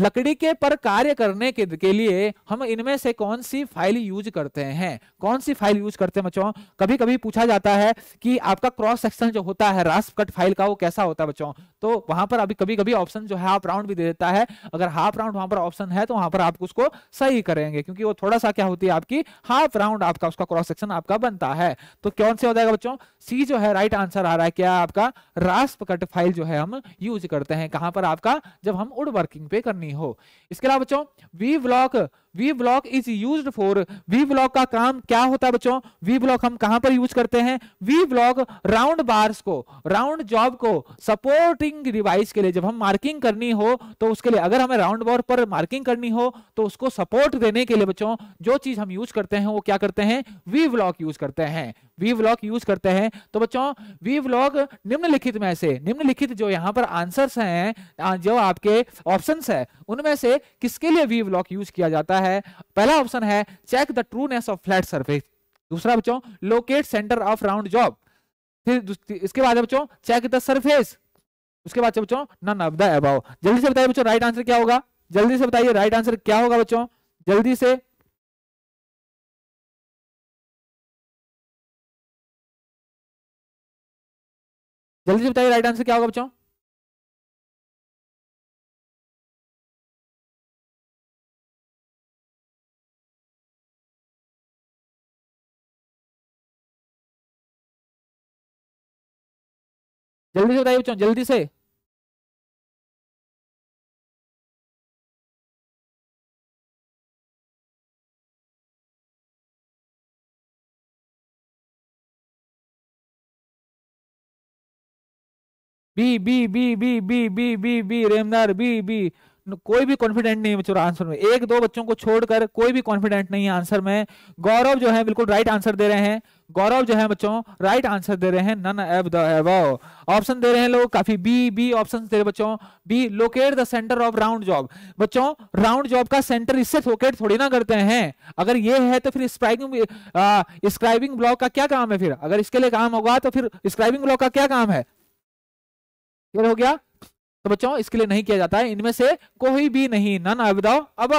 लकड़ी के पर कार्य करने के, के लिए हम इनमें से कौन सी फाइल यूज करते हैं कौन सी फाइल यूज करते हैं बच्चों कभी कभी पूछा जाता है कि आपका क्रॉस सेक्शन जो होता है रास्प कट फाइल का वो कैसा होता है बच्चों तो वहां पर अभी कभी कभी ऑप्शन जो है हाफ राउंड भी दे देता है अगर हाफ राउंड वहां पर ऑप्शन है तो वहां पर आप उसको सही करेंगे क्योंकि वो थोड़ा सा क्या होती है आपकी हाफ राउंड आपका उसका क्रॉस सेक्शन आपका बनता है तो कौन से हो जाएगा बच्चों सी जो है राइट आंसर आ रहा है क्या आपका रास्प कट फाइल जो है हम यूज करते हैं कहां पर आपका जब हम वुड वर्किंग पे करनी हो इसके अलावा बच्चों V block V block is use for V block का काम क्या होता है बच्चों वी ब्लॉक हम कहां पर यूज करते हैं वी ब्लॉक राउंड बार्स को राउंड जॉब को सपोर्टिंग डिवाइस के लिए जब हम मार्किंग करनी हो तो उसके लिए अगर हमें राउंड बार पर मार्किंग करनी हो तो उसको सपोर्ट देने के लिए बच्चों जो चीज हम यूज करते हैं वो क्या करते हैं वी ब्लॉक यूज करते हैं वी व्लॉग यूज करते हैं तो बच्चों वी व्लॉग निम्नलिखित में से निम्नलिखित जो यहाँ पर आंसर्स हैं जो आपके ऑप्शन है उनमें से किसके लिए वी व्लॉग यूज किया जाता है पहला ऑप्शन है check the trueness of flat surface दूसरा बच्चों locate centre of round job फिर इसके बाद बच्चों चेक द सरफेस उसके बाद बच्चों नन ऑफ द अबाव जल्दी से बताइए बच्चों राइट आंसर क्या होगा जल्दी से बताइए राइट आंसर क्या होगा बच्चों जल्दी से जल्दी से बताइए राइट आंसर क्या होगा बच्चों जल्दी से बताइए बच्चों जल्दी से B B B B B B B B रेमदार बी बी कोई भी कॉन्फिडेंट नहीं है आंसर में एक दो बच्चों को छोड़कर कोई भी कॉन्फिडेंट नहीं है आंसर में गौरव जो है बिल्कुल राइट आंसर दे रहे हैं गौरव जो है बच्चों राइट आंसर दे रहे हैं नन एव द ऑप्शन दे रहे हैं लोग काफी बी बी ऑप्शन दे रहे बच्चों B locate the centre of round job बच्चों राउंड जॉब का सेंटर इससे लोकेट थोड़ी ना करते हैं अगर ये है तो फिर स्क्राइबिंग स्क्राइबिंग ब्लॉक का क्या काम है फिर अगर इसके लिए काम होगा तो फिर स्क्राइबिंग ब्लॉक का क्या काम है क्लियर हो गया तो बच्चों इसके लिए नहीं किया जाता है इनमें से कोई भी नहीं नन अब द अब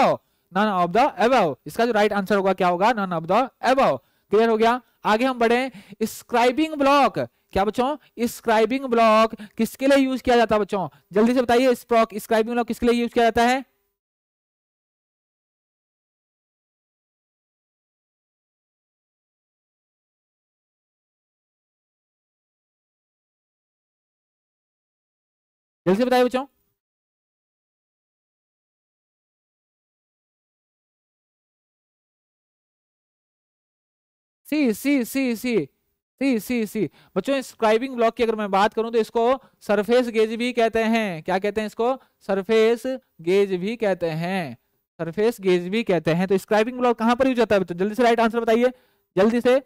नन ऑफ द अबाव इसका जो राइट आंसर होगा क्या होगा none of the above clear हो गया आगे हम बढ़े स्क्राइबिंग ब्लॉक क्या बच्चों स्क्राइबिंग ब्लॉक किसके लिए यूज किया जाता है बच्चों जल्दी से बताइए स्प्रॉक स्क्राइबिंग ब्लॉक किसके लिए यूज किया जाता है जल्दी से बताए बच्चों सी सी सी सी सी सी सी बच्चों स्क्राइबिंग ब्लॉक की अगर मैं बात करूं तो इसको सरफेस गेज भी कहते हैं क्या कहते हैं इसको सरफेस गेज भी कहते हैं सरफेस गेज भी कहते हैं तो स्क्राइबिंग ब्लॉक कहां पर यूज होता है बच्चों जल्दी से राइट आंसर बताइए जल्दी से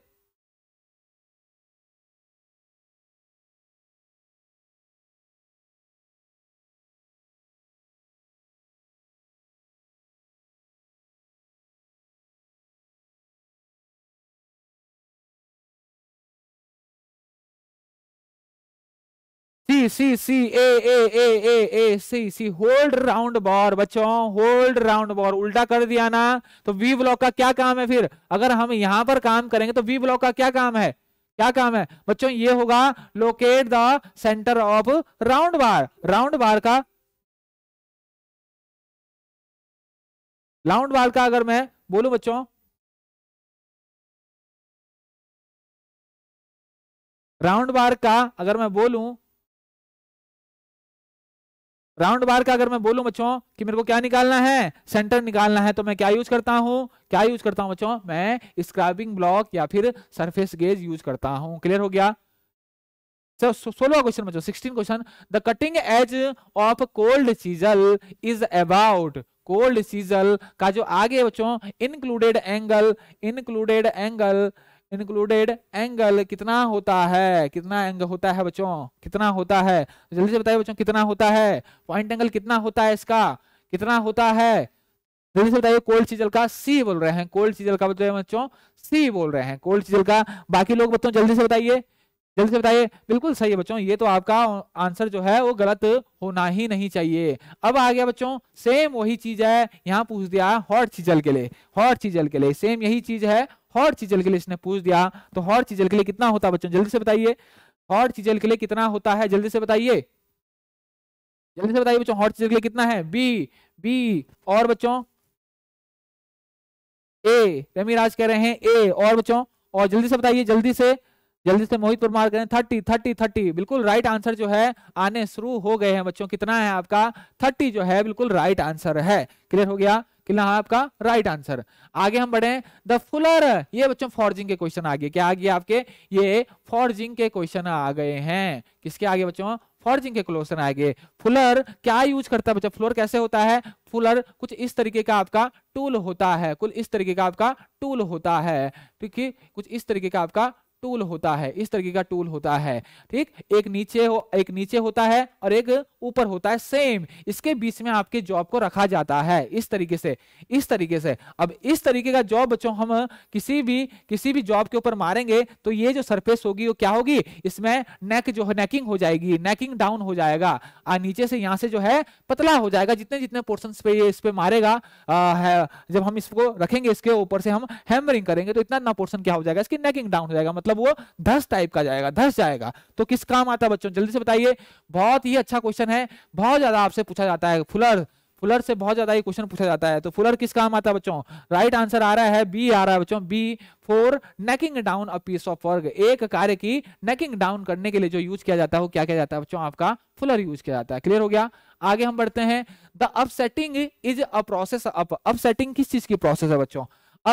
सी सी ए ए ए ए ए सी सी होल्ड राउंड बॉर बच्चों होल्ड राउंड बॉर उल्टा कर दिया ना तो वी ब्लॉक का क्या काम है फिर अगर हम यहां पर काम करेंगे तो वी ब्लॉक का क्या काम है क्या काम है बच्चों ये होगा locate the centre of round bar round bar का राउंड बार का अगर मैं बोलू बच्चों राउंड बार का अगर मैं बोलूं राउंड बार का अगर मैं बोलूं बच्चों कि मेरे को क्या निकालना है सेंटर निकालना है तो मैं क्या यूज करता हूं क्या यूज करता हूं बच्चों मैं स्क्राइबिंग ब्लॉक या फिर सरफेस गेज यूज करता हूं क्लियर हो गया सर सोलह क्वेश्चन बच्चों sixteen question the cutting edge of cold chisel is about cold chisel का जो आगे बच्चों included angle included angle included angle कितना होता है कितना एंगल होता है बच्चों कितना होता है जल्दी से बताइए बच्चों कितना होता है पॉइंट एंगल कितना होता है इसका कितना होता है जल्दी से बताइए कोल्ड चीजल का सी बोल रहे हैं कोल्ड चीजल का बताइए बच्चों सी बोल रहे हैं कोल्ड चीजल का बाकी लोग बच्चों जल्दी से बताइए जल्दी से बताइए बिल्कुल सही है बच्चों ये तो आपका आंसर जो है वो गलत होना ही नहीं चाहिए अब आ गया बच्चों सेम वही चीज है यहाँ पूछ दिया हॉट चीजल के लिए हॉट चीजल के लिए सेम यही चीज है हॉट चीजल के लिए इसने पूछ दिया तो हॉट चीजल के लिए कितना होता है बच्चों जल्दी से बताइए हॉट चीजल के लिए कितना होता है जल्दी से बताइए जल्दी से बताइए बच्चों हॉट चीजल के लिए कितना है बी बी और बच्चों ए रमीराज कह रहे हैं ए और बच्चों और जल्दी से बताइए जल्दी से जल्दी से मोहित परमार करें थर्टी थर्टी थर्टी बिल्कुल राइट आंसर जो है आने शुरू हो गए हैं बच्चों कितना है आपका थर्टी जो है बिल्कुल राइट आंसर है क्लियर हो गया कि हाँ आपका राइट आंसर आगे हम बढ़े द फुलर ये बच्चों फॉर्जिंग के क्वेश्चन आ गए क्या आ गया आपके ये फॉर्जिंग के क्वेश्चन आ गए हैं किसके आगे बच्चों फॉर्जिंग के क्वेश्चन आ गए फुलर क्या यूज करता है बच्चा फ्लोर कैसे होता है फुलर कुछ इस तरीके का आपका टूल होता है कुल इस तरीके का आपका टूल होता है ठीक है कुछ इस तरीके का आपका टूल होता है इस तरीके का टूल होता है ठीक एक नीचे हो एक नीचे होता है और एक ऊपर होता है सेम इसके बीच में आपके जॉब को रखा जाता है इस तरीके से इस तरीके से अब इस तरीके का जॉब बच्चों हम किसी भी किसी भी जॉब के ऊपर मारेंगे तो ये जो सरफेस होगी वो क्या होगी इसमें नेक जो है नेकिंग हो जाएगी नेकिंग डाउन हो जाएगा और नीचे से यहाँ से जो है पतला हो जाएगा जितने जितने पोर्सन पे इस पे मारेगा आ, जब हम इसको रखेंगे इसके ऊपर से हम हैमरिंग करेंगे तो इतना इतना पोर्सन क्या हो जाएगा इसकी नेकिंग डाउन हो जाएगा मतलब मतलब वो धस टाइप का जाएगा धस जाएगा तो किस काम आता है बच्चों जल्दी से बताइए बहुत ही अच्छा क्वेश्चन है बहुत ज्यादा आपसे पूछा जाता है फुलर फुलर से बहुत ज्यादा ये क्वेश्चन पूछा जाता है तो फुलर किस काम आता है बच्चों राइट आंसर आ रहा है बी आ रहा है बच्चों B for necking down a piece of work एक कार्य की नेकिंग डाउन करने के लिए जो यूज किया जाता है वो क्या किया जाता है बच्चों आपका फुलर यूज किया जाता है क्लियर हो गया आगे हम बढ़ते हैं the upsetting is a process up upsetting किस चीज की प्रोसेस है बच्चों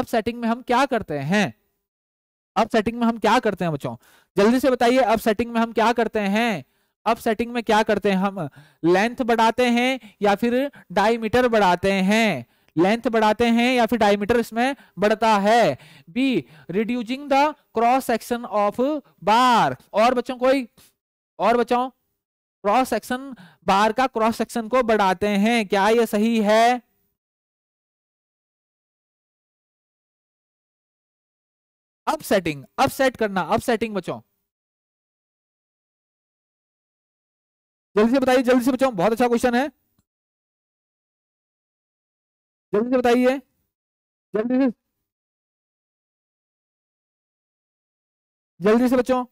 अपसेटिंग में हम क्या करते हैं अब सेटिंग में हम क्या करते हैं बच्चों जल्दी से बताइए अब सेटिंग में हम क्या करते हैं अब सेटिंग में क्या करते हैं हम लेंथ बढ़ाते हैं या फिर डायमीटर बढ़ाते हैं लेंथ बढ़ाते हैं या फिर डायमीटर इसमें बढ़ता है B reducing the cross section of bar और बच्चों कोई और बच्चों क्रॉस सेक्शन बार का क्रॉस सेक्शन को बढ़ाते हैं क्या यह सही है अपसेटिंग अपसेट करना अपसेटिंग बच्चों जल्दी से बताइए जल्दी से बच्चों बहुत अच्छा क्वेश्चन है जल्दी से बताइए जल्दी से जल्दी से बच्चों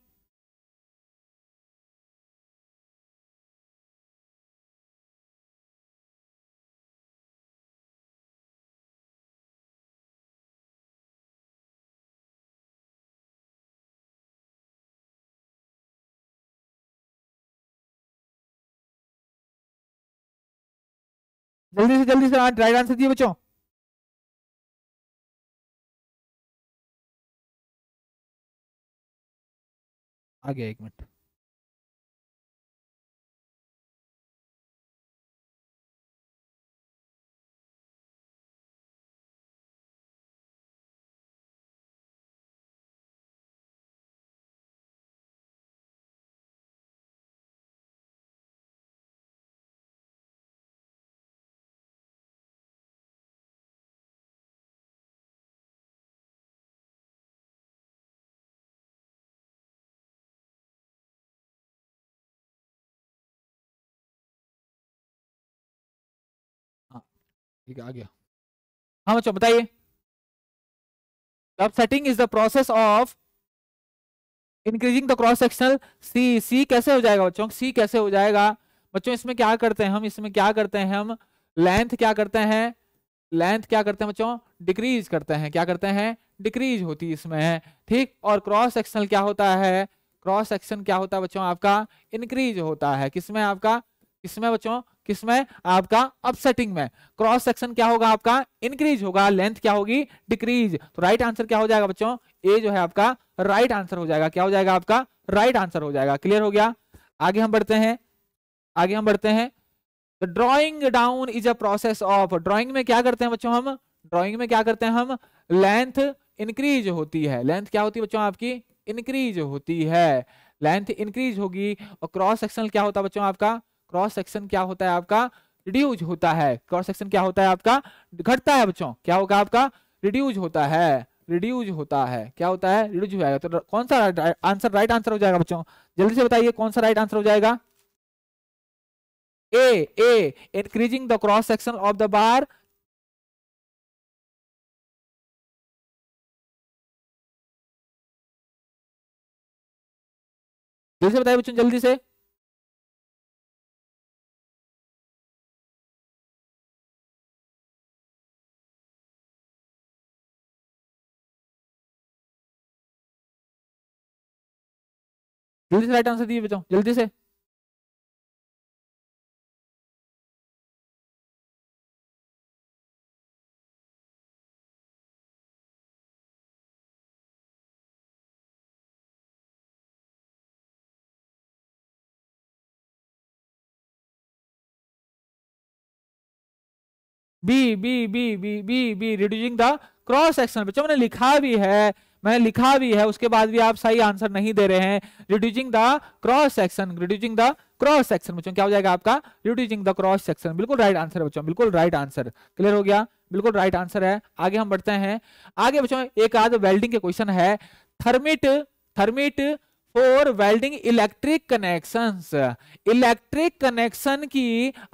जल्दी से जल्दी से राइट हाँ, आंसर दिए बच्चों आगे एक मिनट ठीक है आ गया हाँ बच्चों बताइए curve setting is the process of increasing the cross sectional C C कैसे हो जाएगा बच्चों सी कैसे हो जाएगा बच्चों इसमें क्या करते हैं हम इसमें क्या करते हैं हम लेंथ क्या करते हैं लेंथ क्या करते हैं बच्चों डिक्रीज करते हैं क्या करते हैं डिक्रीज होती है इसमें ठीक और क्रॉस सेक्शनल क्या होता है क्रॉस सेक्शन क्या होता है बच्चों आपका इंक्रीज होता है किसमें आपका किसमें बच्चों किसमें आपका अपसेटिंग में क्रॉस सेक्शन क्या होगा आपका इंक्रीज होगा लेंथ क्या होगी डिक्रीज तो राइट आंसर क्या हो जाएगा बच्चों ए जो है आपका राइट आंसर हो जाएगा क्या हो जाएगा आपका राइट आंसर हो जाएगा क्लियर हो गया आगे हम बढ़ते हैं आगे हम बढ़ते हैं drawing down is a process of drawing में क्या करते हैं बच्चों हम ड्रॉइंग में क्या करते हैं हम लेंथ इंक्रीज होती है लेंथ क्या होती है बच्चों आपकी इंक्रीज होती है लेंथ इंक्रीज होगी और क्रॉस सेक्शन क्या होता है बच्चों आपका क्रॉस सेक्शन क्या होता है आपका रिड्यूज होता है क्रॉस सेक्शन क्या होता है आपका घटता है बच्चों क्या होगा आपका रिड्यूज होता है रिड्यूज होता है क्या होता है रिड्यूज हो जाएगा तो कौन सा आंसर राइट आंसर हो जाएगा बच्चों जल्दी से बताइए कौन सा राइट आंसर हो जाएगा A A increasing the cross section of the bar जल्दी से बताइए बच्चों जल्दी से जल्दी से राइट आंसर दिए बच्चों जल्दी से B B B B B B reducing the cross section बच्चों मैंने लिखा भी है मैंने लिखा भी है उसके बाद भी आप सही आंसर नहीं दे रहे हैं reducing the cross section reducing the cross section बच्चों क्या हो जाएगा आपका रिड्यूसिंग द क्रॉस सेक्शन बिल्कुल राइट आंसर है बच्चों बिल्कुल राइट आंसर क्लियर हो गया बिल्कुल राइट आंसर है आगे हम बढ़ते हैं आगे बच्चों एक आध वेल्डिंग के क्वेश्चन है thermit thermit for welding electric connection electric connection की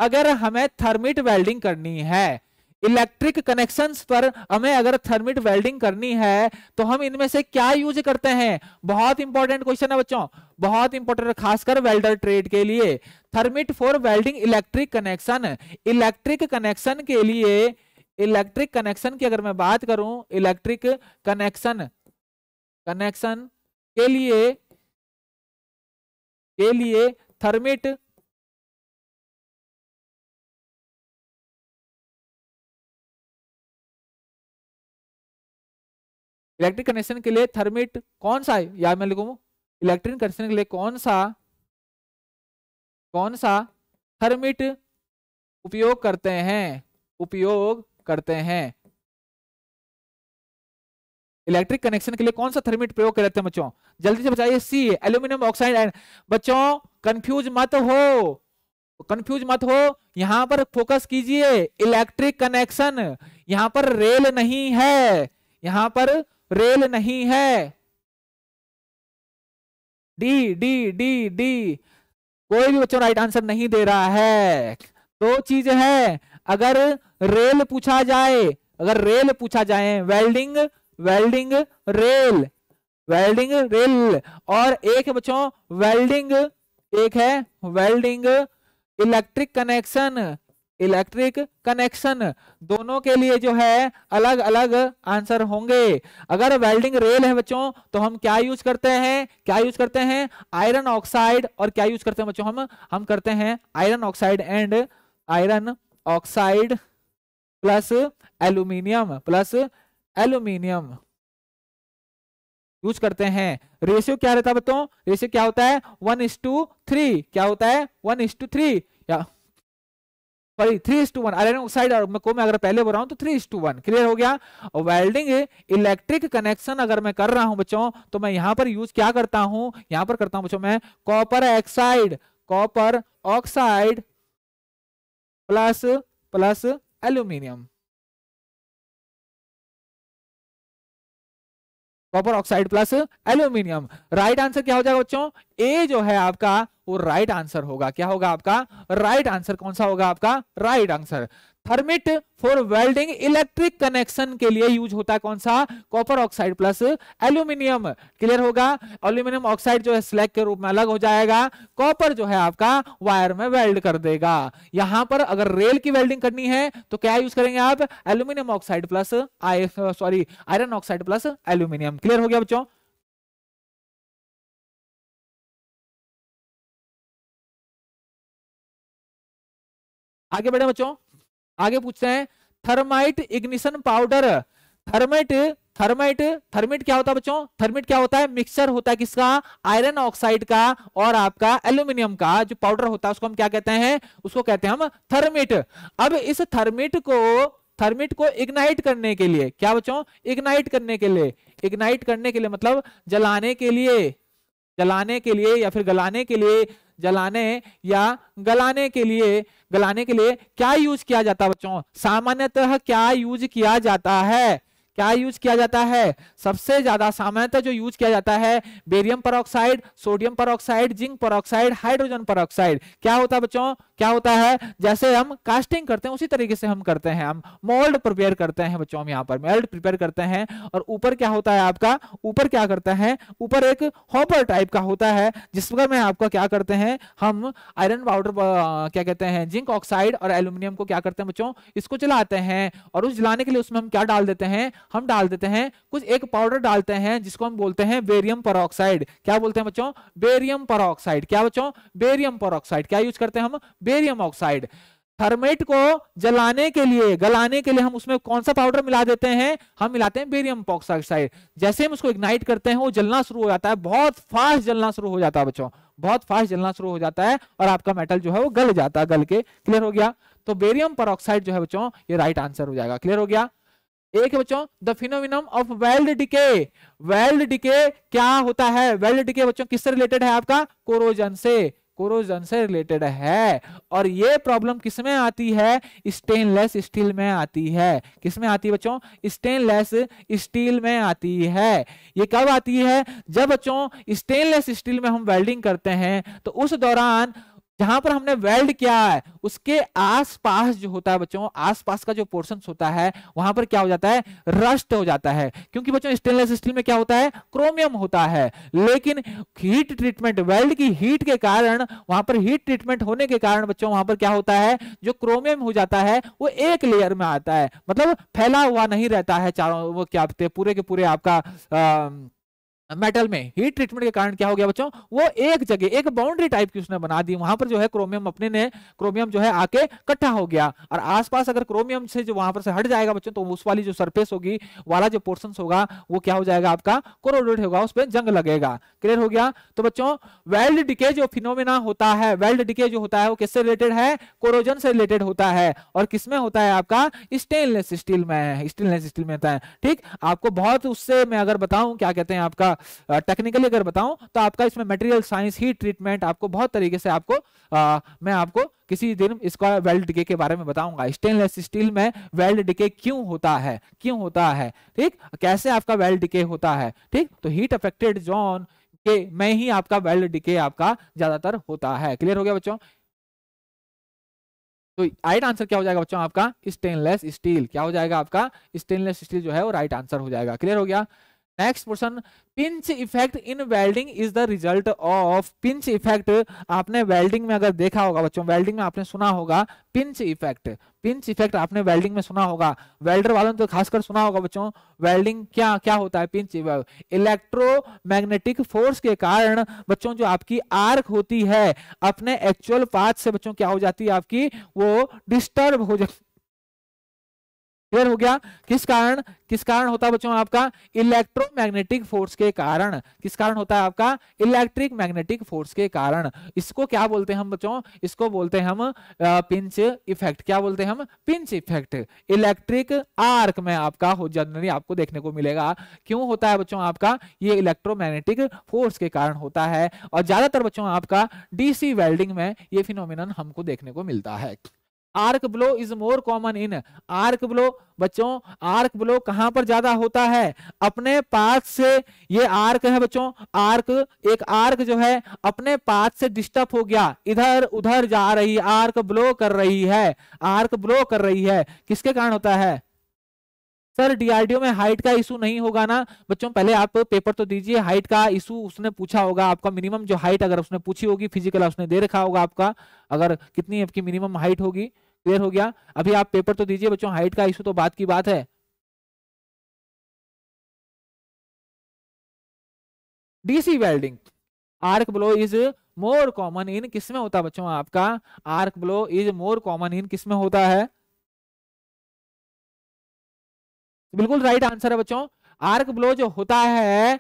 अगर हमें थर्मिट वेल्डिंग करनी है इलेक्ट्रिक कनेक्शंस पर हमें अगर थर्मिट वेल्डिंग करनी है तो हम इनमें से क्या यूज करते हैं बहुत इंपॉर्टेंट क्वेश्चन है बच्चों बहुत इंपॉर्टेंट खासकर वेल्डर ट्रेड के लिए thermit for welding electric connection electric connection के लिए इलेक्ट्रिक कनेक्शन की अगर मैं बात करूं इलेक्ट्रिक कनेक्शन कनेक्शन के लिए के लिए थर्मिट इलेक्ट्रिक कनेक्शन के लिए थर्मिट कौन सा है या मैं लिखूँ इलेक्ट्रिक कनेक्शन के लिए कौन सा कौन सा थर्मिट उपयोग करते हैं उपयोग करते हैं इलेक्ट्रिक कनेक्शन के लिए कौन सा थर्मिट प्रयोग करते हैं बच्चों जल्दी से बताइए सी एल्यूमिनियम ऑक्साइड एंड बच्चों कंफ्यूज मत हो कंफ्यूज मत हो यहां पर फोकस कीजिए इलेक्ट्रिक कनेक्शन यहां पर रेल नहीं है यहां पर रेल नहीं है डी डी डी डी कोई भी बच्चों राइट आंसर नहीं दे रहा है दो चीज है अगर रेल पूछा जाए अगर रेल पूछा जाए welding welding rail welding rail और एक है बच्चों वेल्डिंग एक है welding electric connection electric connection दोनों के लिए जो है अलग अलग आंसर होंगे अगर वेल्डिंग रेल है बच्चों तो हम क्या यूज करते हैं क्या यूज करते हैं आयरन ऑक्साइड और क्या यूज करते हैं बच्चों हम हम करते हैं iron oxide and iron oxide plus aluminium plus aluminium use करते हैं रेशियो क्या रहता है बच्चों रेशियो क्या होता है वन इस टू थ्री क्या होता है वन इस टू थ्री या sorry three is to one iron oxide और को मैं अगर पहले बोल रहा हूं तो three is to one clear हो गया और वेल्डिंग इलेक्ट्रिक कनेक्शन अगर मैं कर रहा हूं बच्चों तो मैं यहां पर यूज क्या करता हूं यहाँ पर करता हूं बच्चों मैं copper oxide copper oxide plus plus aluminium copper oxide plus aluminium right answer क्या हो जाएगा बच्चों ए जो है आपका वो राइट आंसर होगा क्या होगा आपका राइट right आंसर कौन सा होगा आपका right right answer thermite for welding electric connection के लिए यूज होता है कौन सा copper oxide plus aluminium clear होगा एल्यूमिनियम ऑक्साइड जो है स्लैग के रूप में अलग हो जाएगा कॉपर जो है आपका वायर में वेल्ड कर देगा यहां पर अगर रेल की वेल्डिंग करनी है तो क्या यूज करेंगे आप aluminium oxide plus I sorry iron oxide plus aluminium clear हो गया बच्चों आगे बढ़े बच्चों आगे पूछते हैं thermite ignition powder thermite thermite thermite क्या होता है बच्चों थर्मिट क्या होता है मिक्सचर होता है किसका आयरन ऑक्साइड का और आपका एल्यूमिनियम का जो पाउडर होता है उसको हम क्या कहते हैं उसको कहते हैं हम थर्मिट अब इस थर्मिट को थर्मिट को इग्नाइट करने के लिए क्या बच्चों इग्नाइट करने के लिए इग्नाइट करने के लिए मतलब जलाने के लिए जलाने के लिए या फिर गलाने के लिए जलाने या गलाने के लिए गलाने के लिए क्या यूज किया जाता है बच्चों सामान्यतः क्या यूज किया जाता है क्या यूज किया जाता है सबसे ज्यादा सामान्यतः जो यूज किया जाता है barium peroxide sodium peroxide zinc peroxide hydrogen peroxide क्या होता है बच्चों क्या होता है जैसे हम कास्टिंग करते हैं उसी तरीके से हम करते हैं हम मोल्ड प्रिपेयर करते हैं बच्चों हम यहाँ पर मेल्ड प्रिपेयर करते हैं और ऊपर क्या होता है आपका ऊपर क्या करते हैं ऊपर एक हॉपर टाइप का होता है जिसपर में आपका क्या करते हैं हम आयरन पाउडर क्या कहते हैं जिंक ऑक्साइड और एल्यूमिनियम को क्या करते हैं बच्चों इसको जलाते हैं और उस जलाने के लिए उसमें हम क्या डाल देते हैं हम डाल देते हैं कुछ एक पाउडर डालते हैं जिसको हम बोलते हैं बेरियम पर क्या बोलते हैं बच्चों बेरियम पर क्या बच्चों बेरियम पर क्या यूज करते हैं हम बेरियम ऑक्साइड थर्मेट को जलाने के लिए गलाने के लिए हम उसमें कौन सा पाउडर मिला देते हैं हम मिलाते हैं बेरियम ऑक्साइड जैसे हम उसको इग्नाइट करते हैं वो जलना शुरू हो जाता है बहुत फास्ट जलना शुरू हो जाता है बच्चों बहुत फास्ट जलना शुरू हो जाता है और आपका मेटल जो है वो गल जाता है गल के क्लियर हो गया तो बेरियम पर जो है बच्चों ये राइट आंसर हो जाएगा क्लियर हो गया एक है बच्चों the phenomenon of weld decay weld decay क्या होता है वेल्ड डिके बच्चों किससे रिलेटेड है आपका कोरोजन से कोरोजन से रिलेटेड है और ये प्रॉब्लम किसमें आती है स्टेनलेस स्टील में आती है किसमें आती है बच्चों स्टेनलेस स्टील में आती है ये कब आती है जब बच्चों स्टेनलेस स्टील में हम वेल्डिंग करते हैं तो उस दौरान जहां पर हमने वेल्ड किया है उसके आसपास जो होता है बच्चों आसपास का जो पोर्शन होता है वहां पर क्या हो जाता है रस्ट हो जाता है क्योंकि बच्चों स्टेनलेस स्टील में क्या होता है क्रोमियम होता है लेकिन हीट ट्रीटमेंट वेल्ड की हीट के कारण वहां पर हीट ट्रीटमेंट होने के कारण बच्चों वहां पर क्या होता है जो क्रोमियम हो जाता है वो एक लेयर में आता है मतलब फैला हुआ नहीं रहता है चारों वो क्या पूरे के पूरे आपका आ, मेटल में हीट ट्रीटमेंट के कारण क्या हो गया बच्चों वो एक जगह एक बाउंड्री टाइप की उसने बना दी वहां पर जो है क्रोमियम अपने ने क्रोमियम जो है आके इकट्ठा हो गया और आसपास अगर क्रोमियम से जो वहां पर से हट जाएगा बच्चों तो उस वाली जो सरफेस होगी वाला जो पोर्सन होगा वो क्या हो जाएगा आपका कोरोडेट होगा उस पर जंग लगेगा क्लियर हो गया तो बच्चों वेल्ड डिके जो फिनोमिना होता है वेल्ड डिके जो होता है वो किससे रिलेटेड है कोरोजन से रिलेटेड होता है और किसमें होता है आपका स्टेनलेस स्टील में स्टेनलेस स्टील में होता है ठीक आपको बहुत उससे मैं अगर बताऊं क्या कहते हैं आपका टेक्निकली अगर बताऊं तो आपका इसमें मटेरियल साइंस ही ट्रीटमेंट आपको बहुत तरीके से आपको आ, मैं आपको किसी दिन इसका वेल्ड डिके के बारे में बताऊंगा स्टेनलेस स्टील में वेल्ड डिके क्यों होता है क्यों होता है ठीक कैसे आपका वेल्ड डिके होता है ठीक तो हीट अफेक्टेड जोन के में ही आपका वेल्ड डिके आपका ज्यादातर होता है क्लियर हो गया बच्चों तो राइट आंसर क्या हो जाएगा बच्चों आपका स्टेनलेस स्टील क्या हो जाएगा आपका स्टेनलेस स्टील जो है वो राइट आंसर हो जाएगा क्लियर हो गया next question pinch effect in welding is the result of pinch effect आपने वेल्डिंग में अगर देखा होगा बच्चों वेल्डिंग में आपने सुना होगा पिंच इफेक्ट पिंच इफेक्ट आपने वेल्डिंग में सुना होगा वेल्डर वालों ने तो खासकर सुना होगा बच्चों वेल्डिंग क्या क्या होता है पिंच इलेक्ट्रोमैग्नेटिक फोर्स के कारण बच्चों जो आपकी आर्क होती है अपने एक्चुअल पाथ से बच्चों क्या हो जाती है आपकी वो डिस्टर्ब हो जाती क्लियर हो गया किस कारण किस कारण होता है बच्चों आपका इलेक्ट्रोमैग्नेटिक फोर्स के कारण किस कारण होता है आपका इलेक्ट्रिक मैग्नेटिक फोर्स के कारण इसको क्या बोलते हैं हम बच्चों इसको बोलते हैं हम पिंच इफेक्ट क्या बोलते हैं हम पिंच इफेक्ट इलेक्ट्रिक आर्क में आपका हो जनरली आपको देखने को मिलेगा क्यों होता है बच्चों आपका ये इलेक्ट्रोमैग्नेटिक फोर्स के कारण होता है और ज्यादातर बच्चों आपका डीसी वेल्डिंग में ये फिनोमिन हमको देखने को मिलता है arc blow is more common in arc blow बच्चों आर्क ब्लो कहां पर ज्यादा होता है अपने पास से ये आर्क है बच्चों आर्क एक आर्क जो है अपने पास से डिस्टर्ब हो गया इधर उधर जा रही आर्क ब्लो कर रही है आर्क ब्लो कर रही है किसके कारण होता है सर डीआरडीओ में हाइट का इशू नहीं होगा ना बच्चों पहले आप पेपर तो दीजिए हाइट का इशू उसने पूछा होगा आपका मिनिमम जो हाइट अगर उसने पूछी होगी फिजिकल उसने दे रखा होगा आपका अगर कितनी आपकी मिनिमम हाइट होगी क्लियर हो गया अभी आप पेपर तो दीजिए बच्चों हाइट का इशू तो बात की बात है DC welding arc blow is more common in किसमें होता है बच्चों आपका arc blow is more common in किसमें होता है बिल्कुल राइट आंसर है बच्चों आर्क ब्लो जो होता है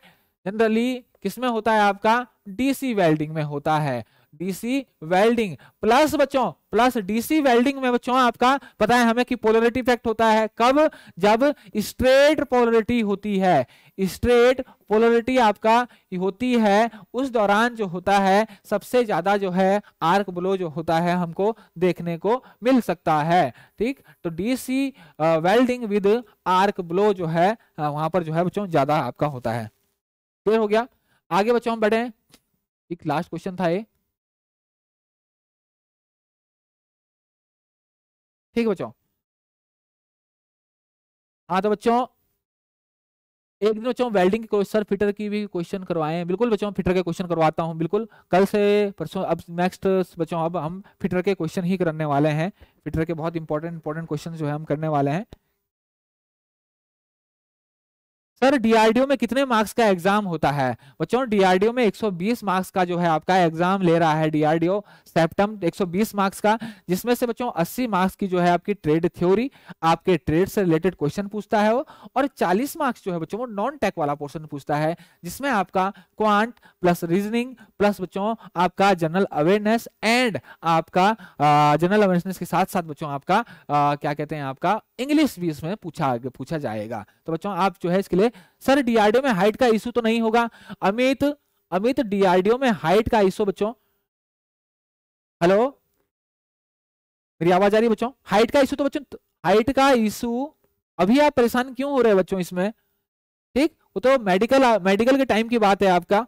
जनरली किसमें होता है आपका डीसी वेल्डिंग में होता है डीसी वेल्डिंग प्लस बच्चों प्लस डीसी वेल्डिंग में बच्चों आपका पता है हमें कि पोलरिटी इफेक्ट होता है कब जब स्ट्रेट पोलरिटी होती है स्ट्रेट पोलरिटी आपका होती है उस दौरान जो होता है सबसे ज्यादा जो है आर्क ब्लो जो होता है हमको देखने को मिल सकता है ठीक तो DC welding with arc blow जो है वहां पर जो है बच्चों ज्यादा आपका होता है क्लियर हो गया आगे बच्चों हम बढ़े एक लास्ट क्वेश्चन था ये ठीक है बच्चों हाँ तो बच्चों एक दिन बच्चों वेल्डिंग के सर फिटर की भी क्वेश्चन करवाए बिल्कुल बच्चों फिटर के क्वेश्चन करवाता हूँ बिल्कुल कल से परसों अब नेक्स्ट बच्चों अब हम फिटर के क्वेश्चन ही करने वाले हैं फिटर के बहुत इंपॉर्टेंट इंपॉर्टेंट क्वेश्चन जो है हम करने वाले हैं सर डीआरडीओ में कितने मार्क्स का एग्जाम होता है बच्चों डीआरडीओ में 120 मार्क्स का जो है आपका एग्जाम ले रहा है डीआरडीओ सेप्टम 120 मार्क्स का जिसमें से बच्चों 80 मार्क्स की जो है आपकी ट्रेड थ्योरी आपके ट्रेड से रिलेटेड क्वेश्चन पूछता है वो और 40 मार्क्स जो है बच्चों वो नॉन टेक वाला पोर्सन पूछता है जिसमें आपका क्वांट प्लस रीजनिंग प्लस बच्चों आपका जनरल अवेयरनेस एंड आपका जनरल अवेयरनेस के साथ साथ बच्चों आपका क्या कहते हैं आपका इंग्लिश भी इसमें पूछा पूछा जाएगा तो बच्चों आप जो है इसके लिए सर डीआरडीओ में हाइट का इशू तो नहीं होगा अमित अमित डीआरडीओ में हाइट का इशू बच्चों हेलो मेरी आवाज आ रही है बच्चों हाइट का इशू तो बच्चों हाइट का इशू अभी आप परेशान क्यों हो रहे हैं बच्चों इसमें ठीक वो तो मेडिकल मेडिकल के टाइम की बात है आपका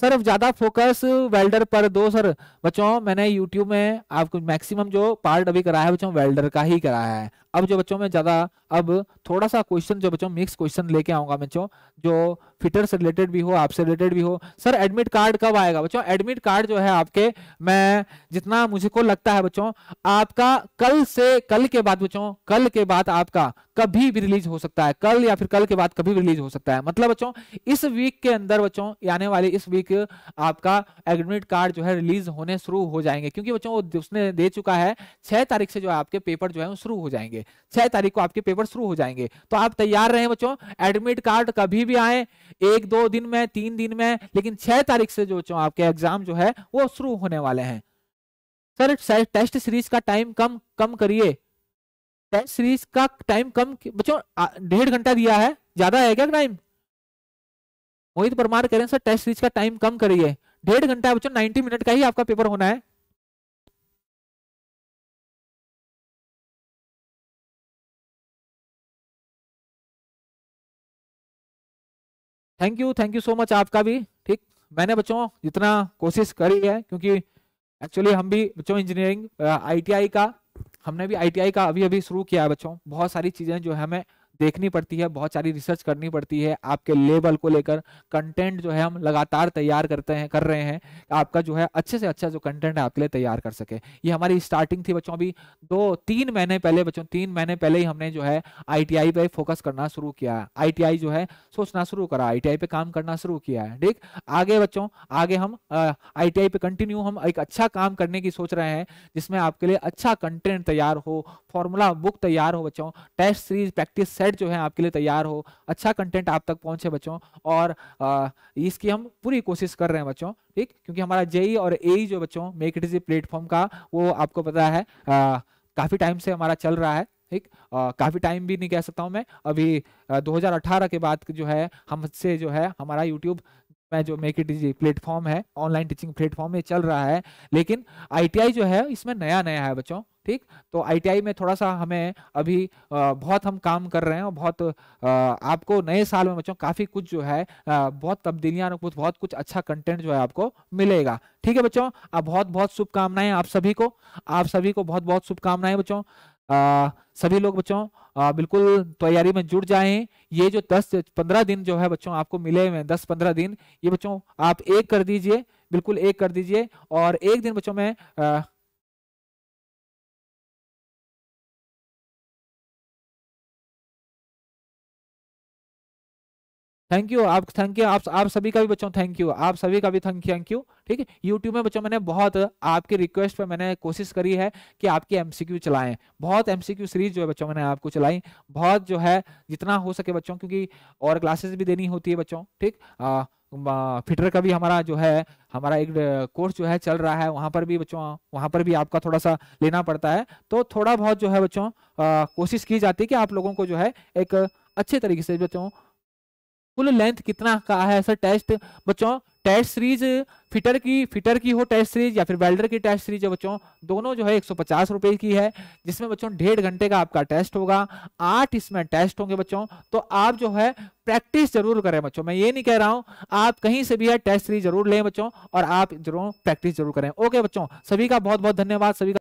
सर अब ज़्यादा फोकस वेल्डर पर दो सर बच्चों मैंने यूट्यूब में आपको मैक्सिमम जो पार्ट अभी कराया है बच्चों वेल्डर का ही कराया है अब जो बच्चों में ज़्यादा अब थोड़ा सा क्वेश्चन जो बच्चों मिक्स क्वेश्चन लेके आऊंगा बच्चों जो फिटर से रिलेटेड भी हो आपसे रिलेटेड भी हो सर एडमिट कार्ड कब आएगा बच्चों एडमिट कार्ड जो है आपके मैं जितना मुझे को लगता है बच्चों आपका कल से कल के बाद बच्चों कल के बाद आपका कभी भी रिलीज हो सकता है कल या फिर कल के बाद कभी भी रिलीज हो सकता है मतलब बच्चों इस वीक के अंदर बच्चों आने वाले इस वीक आपका एडमिट कार्ड जो है रिलीज होने शुरू हो जाएंगे क्योंकि बच्चों उसने दे चुका है छह तारीख से जो है आपके पेपर जो है शुरू हो जाएंगे छह तारीख को आपके पेपर पेपर शुरू हो जाएंगे तो आप तैयार रहे बच्चों एडमिट कार्ड कभी भी आए एक दो दिन में तीन दिन में लेकिन छह तारीख से जो बच्चों आपके एग्जाम जो है वो शुरू होने वाले हैं सर टेस्ट सीरीज का टाइम कम कम करिए टेस्ट सीरीज का टाइम कम बच्चों डेढ़ घंटा दिया है ज्यादा है क्या टाइम मोहित परमार कह रहे हैं सर टेस्ट सीरीज का टाइम कम करिए डेढ़ घंटा बच्चों 90 मिनट का ही आपका पेपर होना है thank you thank you so much आपका भी ठीक मैंने बच्चों जितना कोशिश करी है क्योंकि एक्चुअली हम भी बच्चों इंजीनियरिंग आईटीआई का हमने भी आईटीआई का अभी अभी शुरू किया है बच्चों बहुत सारी चीज़ें जो है हमें देखनी पड़ती है बहुत सारी रिसर्च करनी पड़ती है आपके लेवल को लेकर कंटेंट जो है हम लगातार तैयार करते हैं कर रहे हैं आपका जो है अच्छे से अच्छा जो कंटेंट है आपके लिए तैयार कर सके ये हमारी स्टार्टिंग थी बच्चों अभी दो तीन महीने पहले बच्चों तीन महीने पहले ही हमने जो है आई पे फोकस करना शुरू किया आई जो है सोचना शुरू करा आई पे काम करना शुरू किया है ठीक आगे बच्चों आगे हम आई पे कंटिन्यू हम एक अच्छा काम करने की सोच रहे हैं जिसमें आपके लिए अच्छा कंटेंट तैयार हो फॉर्मूला बुक तैयार हो बच्चों टेस्ट सीरीज प्रैक्टिस वेबसाइट जो है आपके लिए तैयार हो अच्छा कंटेंट आप तक पहुंचे बच्चों और आ, इसकी हम पूरी कोशिश कर रहे हैं बच्चों ठीक क्योंकि हमारा जेई e और ए e जो बच्चों मेक इट इजी प्लेटफॉर्म का वो आपको पता है काफ़ी टाइम से हमारा चल रहा है ठीक काफ़ी टाइम भी नहीं कह सकता हूँ मैं अभी आ, 2018 के बाद जो है हमसे जो है हमारा यूट्यूब में जो मेक इट इजी प्लेटफॉर्म है ऑनलाइन टीचिंग प्लेटफॉर्म में चल रहा है लेकिन आईटीआई जो है इसमें नया नया है बच्चों ठीक तो आईटीआई में थोड़ा सा हमें अभी बहुत हम काम कर रहे हैं और बहुत आपको नए साल में बच्चों काफ़ी कुछ जो है बहुत तब्दीलियां कुछ बहुत कुछ अच्छा कंटेंट जो है आपको मिलेगा ठीक है बच्चों आप बहुत बहुत शुभकामनाएं आप सभी को आप सभी को बहुत बहुत शुभकामनाएं बच्चों सभी लोग बच्चों आ, बिल्कुल तैयारी में जुड़ जाए ये जो दस पंद्रह दिन जो है बच्चों आपको मिले हुए दस पंद्रह दिन ये बच्चों आप एक कर दीजिए बिल्कुल एक कर दीजिए और एक दिन बच्चों में आ, थैंक यू आप थैंक यू आप आप सभी का भी बच्चों थैंक यू आप सभी का भी थैंक थैंक यू ठीक है यूट्यूब में बच्चों मैंने बहुत आपकी रिक्वेस्ट पर मैंने कोशिश करी है कि आपके एमसीक्यू चलाएं बहुत एमसीक्यू सीरीज जो है बच्चों मैंने आपको चलाई बहुत जो है जितना हो सके बच्चों क्योंकि और क्लासेस भी देनी होती है बच्चों ठीक फिटर का भी हमारा जो है हमारा एक कोर्स जो है चल रहा है वहाँ पर भी बच्चों वहाँ पर भी आपका थोड़ा सा लेना पड़ता है तो थोड़ा बहुत जो है बच्चों कोशिश की जाती है कि आप लोगों को जो है एक अच्छे तरीके से बच्चों कुल लेंथ कितना का है सर टेस्ट बच्चों टेस्ट सीरीज फिटर की फिटर की हो टेस्ट सीरीज या फिर वेल्डर की टेस्ट सीरीज है बच्चों दोनों जो है एक सौ की है जिसमें बच्चों डेढ़ घंटे का आपका टेस्ट होगा आठ इसमें टेस्ट होंगे बच्चों तो आप जो है प्रैक्टिस जरूर करें बच्चों मैं ये नहीं कह रहा हूँ आप कहीं से भी है टेस्ट सीरीज जरूर लें बच्चों और आप जरूर प्रैक्टिस जरूर करें ओके बच्चों सभी का बहुत बहुत धन्यवाद सभी का